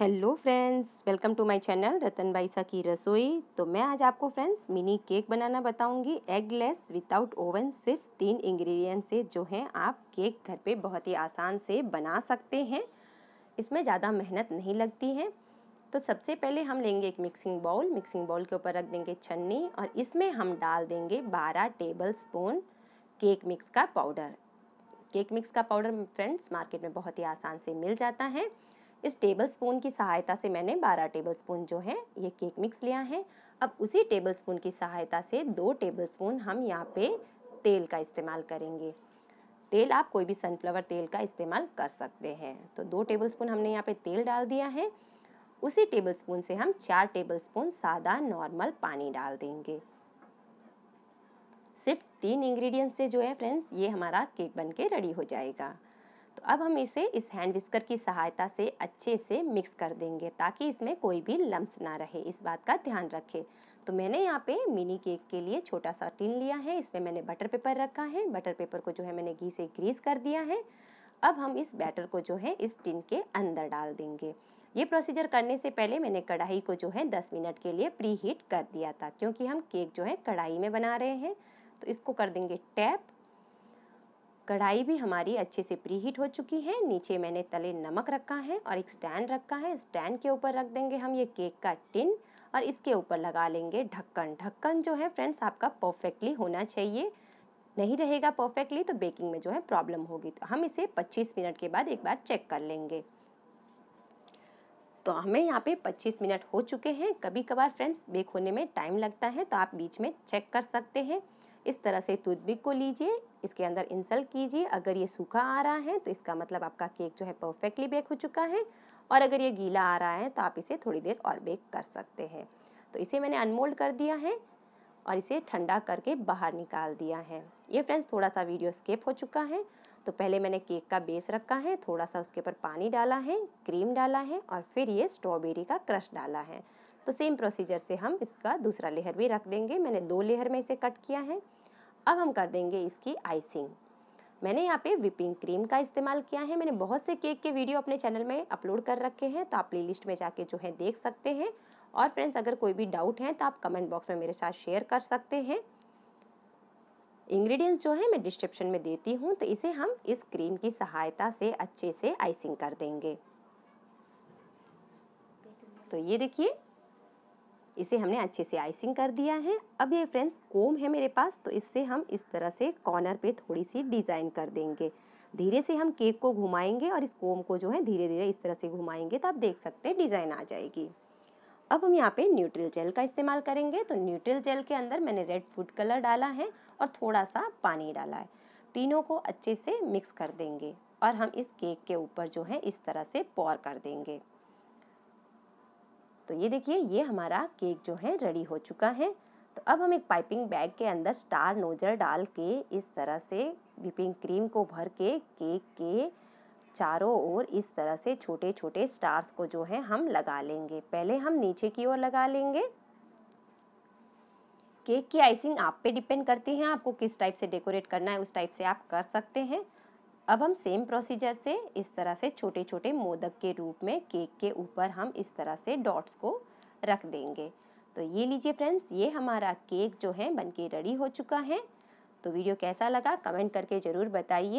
hello friends welcome to my channel Ratan Baisa की रसोई तो मैं आज आपको फ्रेंड्स मिनी केक बनाना बताऊंगी एगलेस विदाउट ओवन सिर्फ तीन इंग्रेडिएंट से जो हैं आप केक घर पे बहुत ही आसान से बना सकते हैं इसमें ज़्यादा मेहनत नहीं लगती है तो सबसे पहले हम लेंगे एक मिक्सिंग बाउल मिक्सिंग बाउल के ऊपर रख देंगे छन्नी और इसमें हम डाल देंगे बारह टेबल स्पून केक मिक्स का पाउडर केक मिक्स का पाउडर फ्रेंड्स मार्केट में बहुत ही आसान से मिल जाता है इस टेबल स्पून की सहायता से मैंने 12 टेबल स्पून जो है ये केक मिक्स लिया है अब उसी टेबल स्पून की सहायता से दो टेबल स्पून हम यहाँ पे तेल का इस्तेमाल करेंगे तेल आप कोई भी सनफ्लावर तेल का इस्तेमाल कर सकते हैं तो दो टेबल स्पून हमने यहाँ पे तेल डाल दिया है उसी टेबल स्पून से हम चार टेबल स्पून सादा नॉर्मल पानी डाल देंगे सिर्फ तीन इंग्रेडिएंट्स से जो है फ्रेंड्स ये हमारा केक बन के रेडी हो जाएगा तो अब हम इसे इस हैंड विस्कर की सहायता से अच्छे से मिक्स कर देंगे ताकि इसमें कोई भी लम्स ना रहे इस बात का ध्यान रखें तो मैंने यहाँ पे मिनी केक के लिए छोटा सा टिन लिया है इसमें मैंने बटर पेपर रखा है बटर पेपर को जो है मैंने घी से ग्रीस कर दिया है अब हम इस बैटर को जो है इस टिन के अंदर डाल देंगे ये प्रोसीजर करने से पहले मैंने कढ़ाई को जो है दस मिनट के लिए प्री हीट कर दिया था क्योंकि हम केक जो है कढ़ाई में बना रहे हैं तो इसको कर देंगे टैप कढ़ाई भी हमारी अच्छे से प्री हीट हो चुकी है नीचे मैंने तले नमक रखा है और एक स्टैंड रखा है स्टैंड के ऊपर रख देंगे हम ये केक का टिन और इसके ऊपर लगा लेंगे ढक्कन ढक्कन जो है फ्रेंड्स आपका परफेक्टली होना चाहिए नहीं रहेगा परफेक्टली तो बेकिंग में जो है प्रॉब्लम होगी तो हम इसे 25 मिनट के बाद एक बार चेक कर लेंगे तो हमें यहाँ पे 25 मिनट हो चुके हैं कभी कभार फ्रेंड्स बेक होने में टाइम लगता है तो आप बीच में चेक कर सकते हैं इस तरह से टूथबिक को लीजिए इसके अंदर इंसल्ट कीजिए अगर ये सूखा आ रहा है तो इसका मतलब आपका केक जो है परफेक्टली बेक हो चुका है और अगर ये गीला आ रहा है तो आप इसे थोड़ी देर और बेक कर सकते हैं तो इसे मैंने अनमोल्ड कर दिया है और इसे ठंडा करके बाहर निकाल दिया है ये फ्रेंड्स थोड़ा सा वीडियो स्केप हो चुका है तो पहले मैंने केक का बेस रखा है थोड़ा सा उसके ऊपर पानी डाला है क्रीम डाला है और फिर ये स्ट्रॉबेरी का क्रश डाला है तो सेम प्रोसीजर से हम इसका दूसरा लेयर भी रख देंगे मैंने दो लेयर में इसे कट किया है अब हम कर देंगे इसकी आइसिंग मैंने यहाँ पे विपिंग क्रीम का इस्तेमाल किया है मैंने बहुत से केक के वीडियो अपने चैनल में अपलोड कर रखे हैं तो आप प्ले में जाके जो है देख सकते हैं और फ्रेंड्स अगर कोई भी डाउट है तो आप कमेंट बॉक्स में मेरे साथ शेयर कर सकते हैं इंग्रेडिएंट्स जो है मैं डिस्क्रिप्शन में देती हूँ तो इसे हम इस क्रीम की सहायता से अच्छे से आइसिंग कर देंगे तो ये देखिए इसे हमने अच्छे से आइसिंग कर दिया है अब ये फ्रेंड्स कोम है मेरे पास तो इससे हम इस तरह से कॉर्नर पे थोड़ी सी डिज़ाइन कर देंगे धीरे से हम केक को घुमाएंगे और इस कोम को जो है धीरे धीरे इस तरह से घुमाएंगे तो आप देख सकते हैं डिज़ाइन आ जाएगी अब हम यहाँ पे न्यूट्रल जेल का इस्तेमाल करेंगे तो न्यूट्रल जेल के अंदर मैंने रेड फूड कलर डाला है और थोड़ा सा पानी डाला है तीनों को अच्छे से मिक्स कर देंगे और हम इस केक के ऊपर जो है इस तरह से पौर कर देंगे तो ये देखिए ये हमारा केक जो है रेडी हो चुका है तो अब हम एक पाइपिंग बैग के अंदर स्टार नोजल डाल के इस तरह से विपिंग क्रीम को भर के केक के चारों ओर इस तरह से छोटे छोटे स्टार्स को जो है हम लगा लेंगे पहले हम नीचे की ओर लगा लेंगे केक की आइसिंग आप पे डिपेंड करती है आपको किस टाइप से डेकोरेट करना है उस टाइप से आप कर सकते हैं अब हम सेम प्रोसीजर से इस तरह से छोटे छोटे मोदक के रूप में केक के ऊपर हम इस तरह से डॉट्स को रख देंगे तो ये लीजिए फ्रेंड्स ये हमारा केक जो है बनके रेडी हो चुका है तो वीडियो कैसा लगा कमेंट करके ज़रूर बताइए